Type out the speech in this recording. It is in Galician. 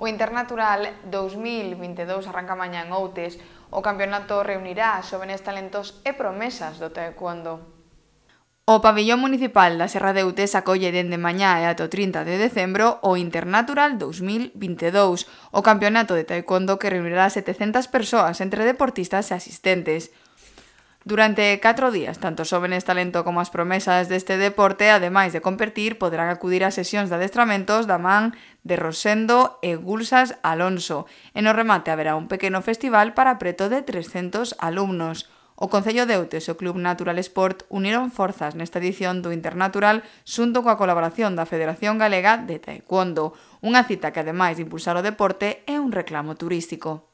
O Internatural 2022 arranca mañá en Outes. O campeonato reunirá a talentos e promesas do taekwondo. O pabellón municipal da Serra de Utes acolle dende mañá e ato 30 de decembro o Internatural 2022, o campeonato de taekwondo que reunirá 700 persoas entre deportistas e asistentes. Durante catro días, tanto xóvenes talento como as promesas deste deporte, ademais de competir, poderán acudir a sesións de adestramentos da man de Rosendo e Gulsas Alonso. E no remate haberá un pequeno festival para preto de 300 alumnos. O Concello de Eutes e o Club Natural Sport uniron forzas nesta edición do Internatural xunto coa colaboración da Federación Galega de Taekwondo, unha cita que ademais de impulsar o deporte é un reclamo turístico.